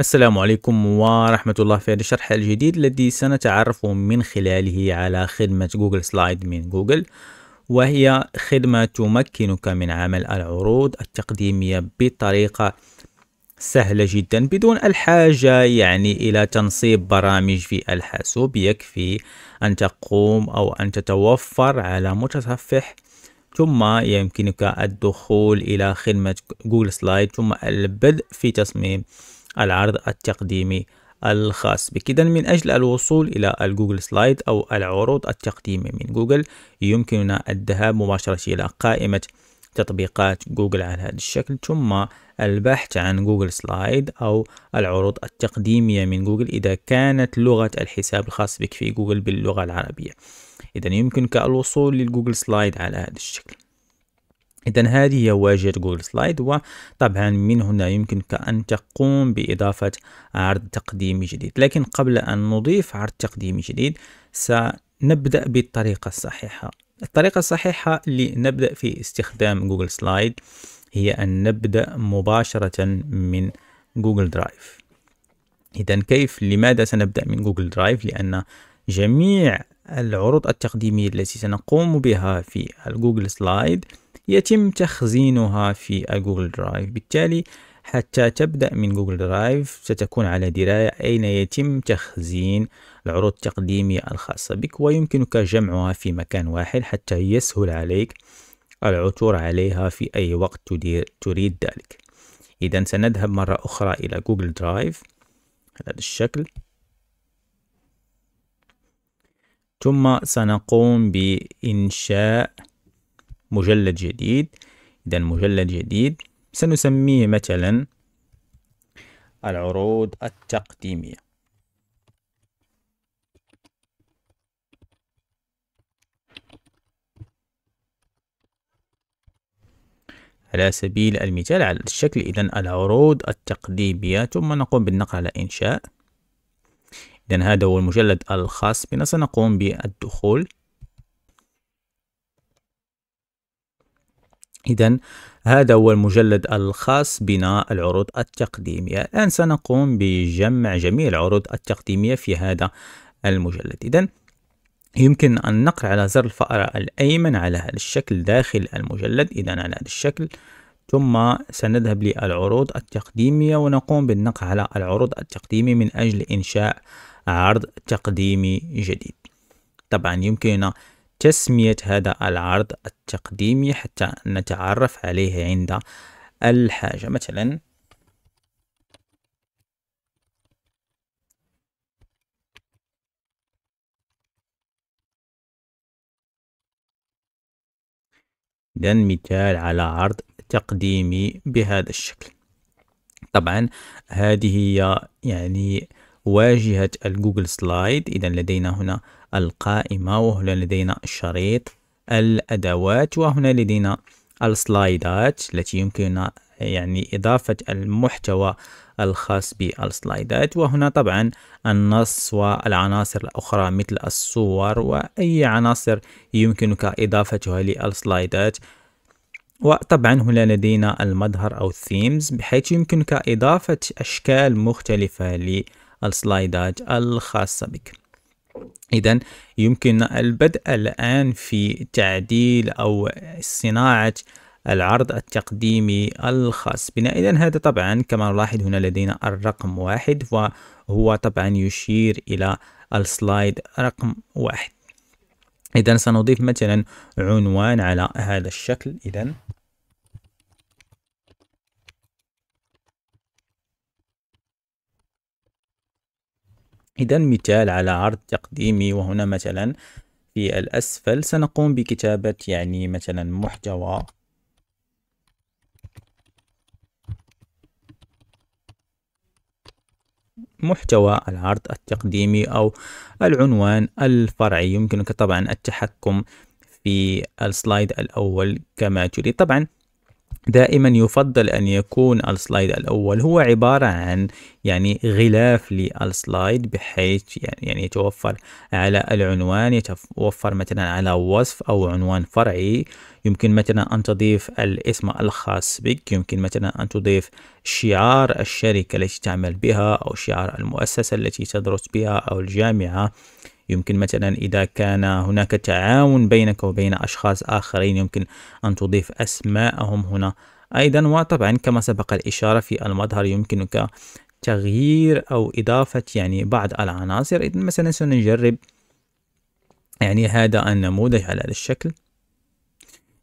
السلام عليكم ورحمة الله في هذا الشرح الجديد الذي سنتعرف من خلاله على خدمة جوجل سلايد من جوجل وهي خدمة تمكنك من عمل العروض التقديمية بطريقة سهلة جدا بدون الحاجة يعني إلى تنصيب برامج في الحاسوب يكفي أن تقوم أو أن تتوفر على متصفح ثم يمكنك الدخول إلى خدمة جوجل سلايد ثم البدء في تصميم العرض التقديمي الخاص بكذا من أجل الوصول إلى الجوجل سلايد أو العروض التقديمية من جوجل يمكننا الذهاب مباشرة إلى قائمة تطبيقات جوجل على هذا الشكل ثم البحث عن جوجل سلايد أو العروض التقديمية من جوجل إذا كانت لغة الحساب الخاص بك في جوجل باللغة العربية إذا يمكنك الوصول للجوجل سلايد على هذا الشكل إذا هذه هي واجهة جوجل سلايد وطبعا من هنا يمكنك أن تقوم بإضافة عرض تقديمي جديد لكن قبل أن نضيف عرض تقديمي جديد سنبدأ بالطريقة الصحيحة الطريقة الصحيحة لنبدأ في استخدام جوجل سلايد هي أن نبدأ مباشرة من جوجل درايف إذا كيف لماذا سنبدأ من جوجل درايف لأن جميع العروض التقديمية التي سنقوم بها في جوجل سلايد يتم تخزينها في جوجل درايف بالتالي حتى تبدأ من جوجل درايف ستكون على دراية أين يتم تخزين العروض التقديمية الخاصة بك ويمكنك جمعها في مكان واحد حتى يسهل عليك العثور عليها في أي وقت تريد ذلك إذا سنذهب مرة أخرى إلى جوجل درايف على هذا الشكل ثم سنقوم بإنشاء مجلد جديد إذا مجلد جديد سنسميه مثلا العروض التقديمية على سبيل المثال على الشكل إذا العروض التقديمية ثم نقوم بالنقر على إنشاء إذا هذا هو المجلد الخاص بنا سنقوم بالدخول إذا هذا هو المجلد الخاص بنا العروض التقديمية الآن سنقوم بجمع جميع العروض التقديمية في هذا المجلد إذا يمكن أن نقر على زر الفأرة الأيمن على هذا الشكل داخل المجلد إذا على هذا الشكل ثم سنذهب للعروض التقديمية ونقوم بالنقر على العروض التقديمية من أجل إنشاء عرض تقديمي جديد طبعا يمكننا تسمية هذا العرض التقديمي حتى نتعرف عليه عند الحاجة مثلا إذا مثال على عرض تقديمي بهذا الشكل طبعا هذه هي يعني واجهة الجوجل سلايد إذا لدينا هنا القائمة وهنا لدينا الشريط الأدوات وهنا لدينا السلايدات التي يمكننا يعني إضافة المحتوى الخاص بالسلايدات وهنا طبعا النص والعناصر الأخرى مثل الصور وأي عناصر يمكنك إضافتها للسلايدات وطبعا هنا لدينا المظهر أو الثيمز بحيث يمكنك إضافة أشكال مختلفة للسلايدات الخاصة بك إذا يمكن البدء الآن في تعديل أو صناعة العرض التقديمي الخاص بنا إذا هذا طبعا كما نلاحظ هنا لدينا الرقم واحد وهو طبعا يشير إلى السلايد رقم واحد إذا سنضيف مثلا عنوان على هذا الشكل إذا إذا مثال على عرض تقديمي وهنا مثلا في الأسفل سنقوم بكتابة يعني مثلا محتوى محتوى العرض التقديمي أو العنوان الفرعي يمكنك طبعا التحكم في السلايد الأول كما تريد طبعا دائما يفضل أن يكون السلايد الأول هو عبارة عن يعني غلاف للسلايد بحيث يعني-, يعني يتوفر على العنوان يتوفر مثلا على وصف أو عنوان فرعي يمكن مثلا أن تضيف الاسم الخاص بك يمكن مثلا أن تضيف شعار الشركة التي تعمل بها أو شعار المؤسسة التي تدرس بها أو الجامعة يمكن مثلا إذا كان هناك تعاون بينك وبين أشخاص آخرين يمكن أن تضيف أسماءهم هنا أيضا وطبعا كما سبق الإشارة في المظهر يمكنك تغيير أو إضافة يعني بعض العناصر إذن مثلا سنجرب يعني هذا النموذج على هذا الشكل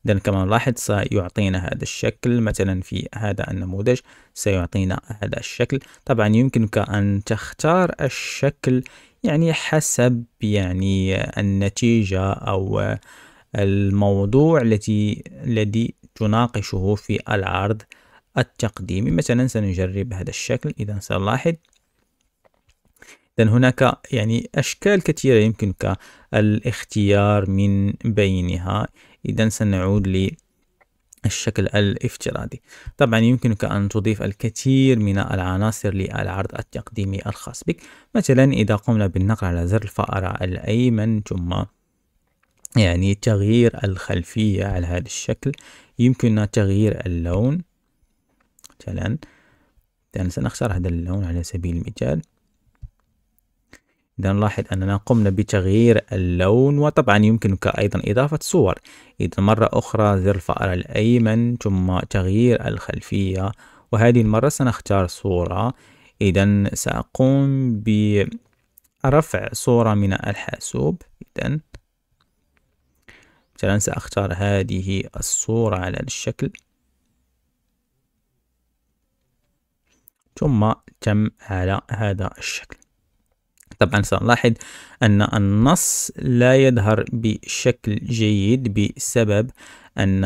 إذا كما نلاحظ سيعطينا هذا الشكل مثلا في هذا النموذج سيعطينا هذا الشكل طبعا يمكنك أن تختار الشكل يعني حسب يعني النتيجة أو الموضوع التي الذي تناقشه في العرض التقديمي مثلا سنجرب هذا الشكل إذا سنلاحظ إذن هناك يعني أشكال كثيرة يمكنك الاختيار من بينها إذا سنعود للشكل الافتراضي طبعا يمكنك أن تضيف الكثير من العناصر للعرض التقديمي الخاص بك مثلا إذا قمنا بالنقر على زر الفأرة الأيمن ثم يعني تغيير الخلفية على هذا الشكل يمكننا تغيير اللون مثلا سنختار هذا اللون على سبيل المثال إذا نلاحظ أننا قمنا بتغيير اللون وطبعا يمكنك أيضا إضافة صور إذا مرة أخرى زر الفأر الأيمن ثم تغيير الخلفية وهذه المرة سنختار صورة إذا سأقوم برفع صورة من الحاسوب إذا مثلا سأختار هذه الصورة على الشكل ثم تم على هذا الشكل طبعا سنلاحظ أن النص لا يظهر بشكل جيد بسبب أن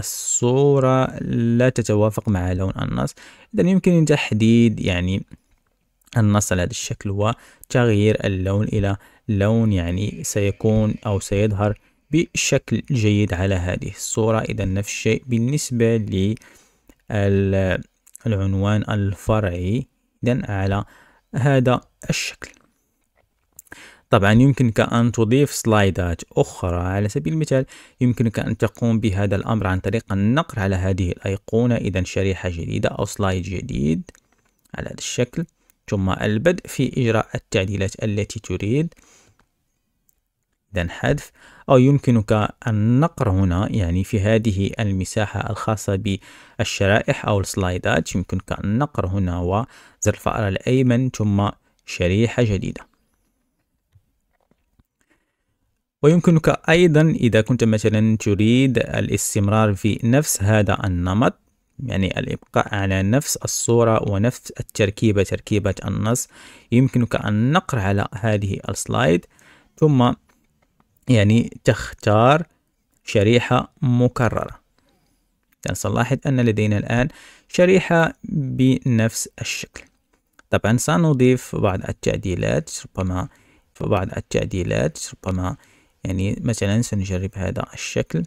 الصورة لا تتوافق مع لون النص إذا يمكن تحديد يعني النص على هذا الشكل وتغيير اللون إلى لون يعني سيكون أو سيظهر بشكل جيد على هذه الصورة إذا نفس الشيء بالنسبة للعنوان الفرعي إذا على هذا الشكل طبعا يمكنك أن تضيف سلايدات أخرى على سبيل المثال يمكنك أن تقوم بهذا الأمر عن طريق النقر على هذه الأيقونة إذا شريحة جديدة أو سلايد جديد على هذا الشكل ثم البدء في إجراء التعديلات التي تريد إذا حذف أو يمكنك النقر هنا يعني في هذه المساحة الخاصة بالشرائح أو السلايدات يمكنك النقر هنا وزر الفأر الأيمن ثم شريحة جديدة ويمكنك أيضا إذا كنت مثلا تريد الاستمرار في نفس هذا النمط يعني الإبقاء على نفس الصورة ونفس التركيبة تركيبة النص يمكنك أن نقر على هذه السلايد ثم يعني تختار شريحة مكررة سنلاحظ يعني أن لدينا الآن شريحة بنفس الشكل طبعا سنضيف بعض التعديلات ربما بعض التعديلات ربما يعني مثلا سنجرب هذا الشكل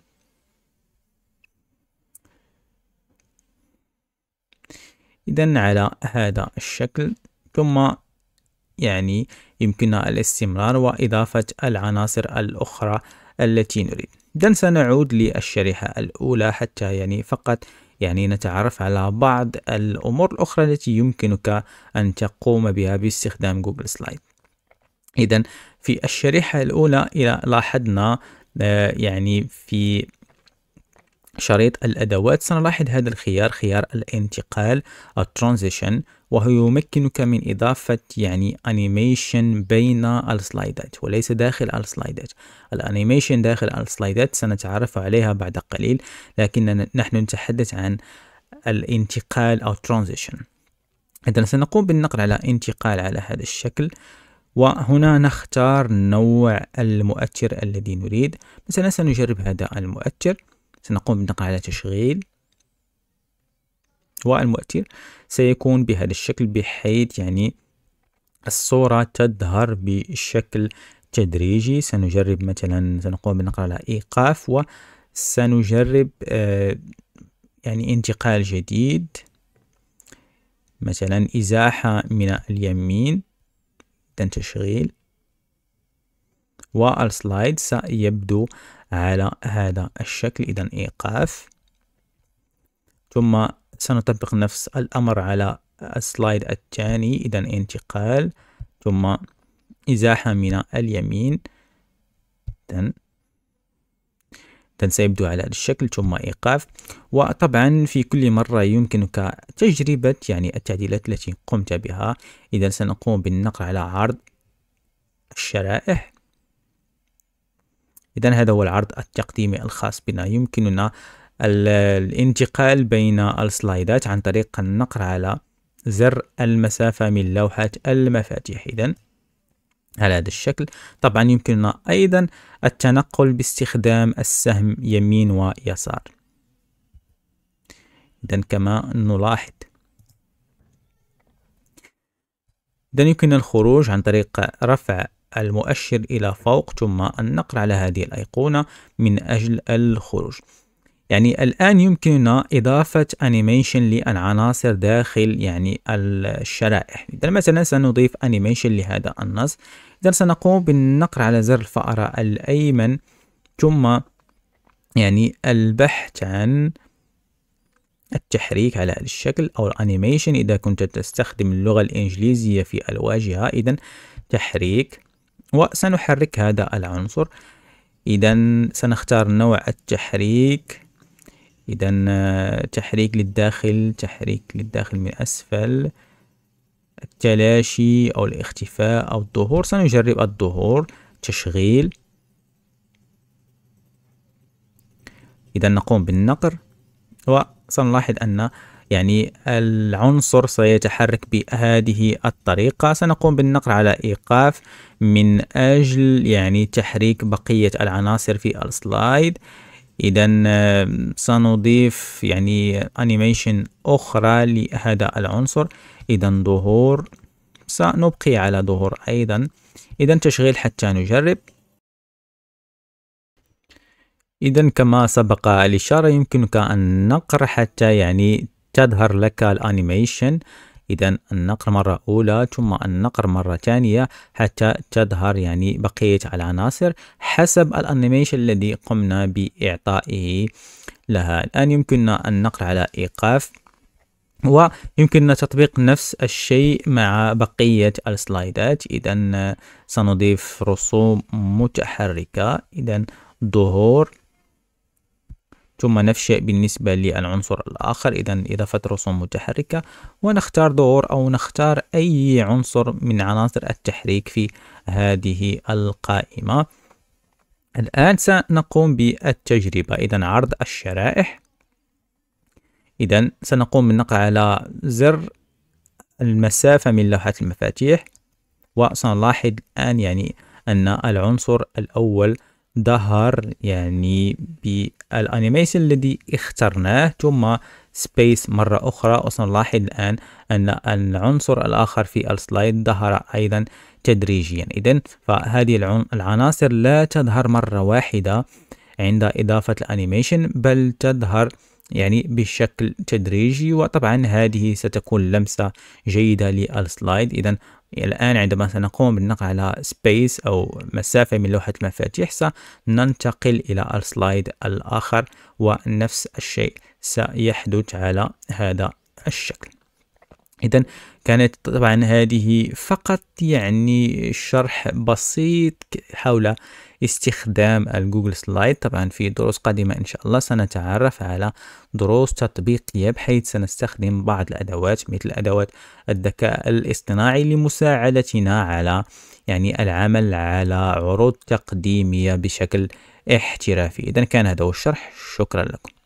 إذا على هذا الشكل ثم يعني يمكننا الاستمرار وإضافة العناصر الأخرى التي نريد إذا سنعود للشريحة الأولى حتى يعني فقط يعني نتعرف على بعض الأمور الأخرى التي يمكنك أن تقوم بها باستخدام جوجل سلايد إذا في الشريحة الأولى إلى لاحظنا آه، يعني في شريط الأدوات سنلاحظ هذا الخيار خيار الانتقال الترانزيشن وهو يمكنك من إضافة يعني أنيميشن بين السلايدات وليس داخل السلايدات الأنيميشن داخل السلايدات سنتعرف عليها بعد قليل لكننا نحن نتحدث عن الانتقال أو ترانزيشن إذا سنقوم بالنقر على انتقال على هذا الشكل وهنا نختار نوع المؤثر الذي نريد مثلا سنجرب هذا المؤثر سنقوم بالنقر على تشغيل والمؤثر سيكون بهذا الشكل بحيث يعني الصورة تظهر بشكل تدريجي سنجرب مثلا سنقوم بالنقر على إيقاف وسنجرب آه، يعني انتقال جديد مثلا إزاحة من اليمين تشغيل والسلايد سيبدو على هذا الشكل إذا إيقاف ثم سنطبق نفس الأمر على السلايد الثاني إذا انتقال ثم إزاحة من اليمين إذن يبدو على هذا الشكل ثم إيقاف وطبعا في كل مرة يمكنك تجربة يعني التعديلات التي قمت بها إذا سنقوم بالنقر على عرض الشرائح إذا هذا هو العرض التقديمي الخاص بنا يمكننا الانتقال بين السلايدات عن طريق النقر على زر المسافة من لوحة المفاتيح إذا على هذا الشكل طبعا يمكننا أيضا التنقل باستخدام السهم يمين ويسار إذا كما نلاحظ إذا يمكن الخروج عن طريق رفع المؤشر إلى فوق ثم النقر على هذه الأيقونة من أجل الخروج يعني الآن يمكننا إضافة أنيميشن للعناصر داخل يعني الشرائح إذا مثلا سنضيف أنيميشن لهذا النص إذا سنقوم بالنقر على زر الفأرة الأيمن ثم يعني البحث عن التحريك على الشكل أو الأنيميشن إذا كنت تستخدم اللغة الإنجليزية في الواجهة إذا تحريك وسنحرك هذا العنصر إذا سنختار نوع التحريك إذا آه، تحريك للداخل تحريك للداخل من أسفل التلاشي أو الاختفاء أو الظهور سنجرب الظهور تشغيل إذا نقوم بالنقر وسنلاحظ أن يعني العنصر سيتحرك بهذه الطريقة سنقوم بالنقر على إيقاف من أجل يعني تحريك بقية العناصر في السلايد إذا سنضيف يعني أنيميشن أخرى لهذا العنصر إذا ظهور سنبقي على ظهور أيضا إذا تشغيل حتى نجرب إذا كما سبق الإشارة يمكنك أن نقر حتى يعني تظهر لك الأنيميشن إذا النقر مرة أولى ثم النقر مرة ثانية حتى تظهر يعني بقية العناصر حسب الأنيميشن الذي قمنا بإعطائه لها الآن يمكننا النقر على إيقاف ويمكننا تطبيق نفس الشيء مع بقية السلايدات إذا سنضيف رسوم متحركة إذا ظهور ثم نفشئ بالنسبة للعنصر الآخر إذا إضافة رسوم متحركة ونختار دور أو نختار أي عنصر من عناصر التحريك في هذه القائمة الآن سنقوم بالتجربة إذا عرض الشرائح إذا سنقوم بالنقر على زر المسافة من لوحة المفاتيح وسنلاحظ الآن يعني أن العنصر الأول ظهر يعني بالانيميشن الذي اخترناه ثم سبيس مرة أخرى وسنلاحظ الآن أن العنصر الآخر في السلايد ظهر أيضا تدريجيا إذا فهذه العناصر لا تظهر مرة واحدة عند إضافة الأنيميشن بل تظهر يعني بشكل تدريجي وطبعا هذه ستكون لمسة جيدة للسلايد إذا الآن عندما سنقوم بالنقل على سبيس أو مسافة من لوحة المفاتيح سننتقل إلى السلايد الآخر ونفس الشيء سيحدث على هذا الشكل إذا كانت طبعا هذه فقط يعني شرح بسيط حول استخدام الجوجل سلايد طبعا في دروس قادمة إن شاء الله سنتعرف على دروس تطبيقية بحيث سنستخدم بعض الأدوات مثل أدوات الذكاء الاصطناعي لمساعدتنا على يعني العمل على عروض تقديمية بشكل احترافي إذا كان هذا هو الشرح شكرا لكم